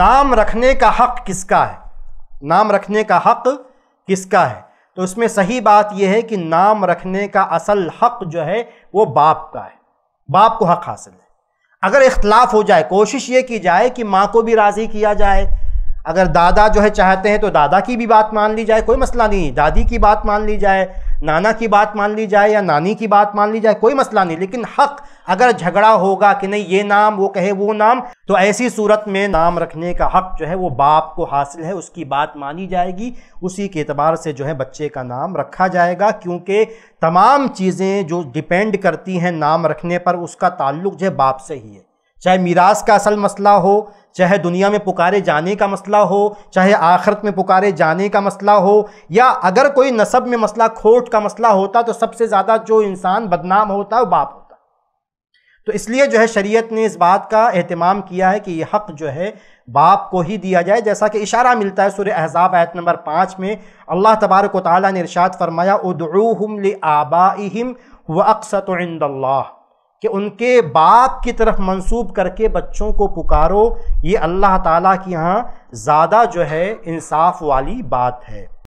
नाम रखने का हक किसका है नाम रखने का हक किसका है तो उसमें सही बात यह है कि नाम रखने का असल हक जो है वो बाप का है बाप को हक हासिल है अगर इख्तलाफ हो जाए कोशिश ये की जाए कि माँ को भी राज़ी किया जाए अगर दादा जो है चाहते हैं तो दादा की भी बात मान ली जाए कोई मसला नहीं दादी की बात मान ली जाए नाना की बात मान ली जाए या नानी की बात मान ली जाए कोई मसला नहीं लेकिन हक अगर झगड़ा होगा कि नहीं ये नाम वो कहे वो नाम तो ऐसी सूरत में नाम रखने का हक जो है वो बाप को हासिल है उसकी बात मानी जाएगी उसी के अतबार से जो है बच्चे का नाम रखा जाएगा क्योंकि तमाम चीज़ें जो डिपेंड करती हैं नाम रखने पर उसका ताल्लुक जो है बाप से ही है चाहे मीरास का असल मसला हो चाहे दुनिया में पुकारे जाने का मसला हो चाहे आखरत में पुकारे जाने का मसला हो या अगर कोई नसब में मसला खोट का मसला होता तो सबसे ज़्यादा जो इंसान बदनाम होता है वो बाप होता तो इसलिए जो है शरीयत ने इस बात का अहतमाम किया है कि ये हक़ जो है बाप को ही दिया जाए जैसा कि इशारा मिलता है सुर अहजाब आयत नंबर पाँच में अल्लाह तबारक ताली ने इरशाद फरमाया उदूहम आबाम व अक्सत कि उनके बाप की तरफ मंसूब करके बच्चों को पुकारो ये अल्लाह ताला की यहाँ ज़्यादा जो है इंसाफ वाली बात है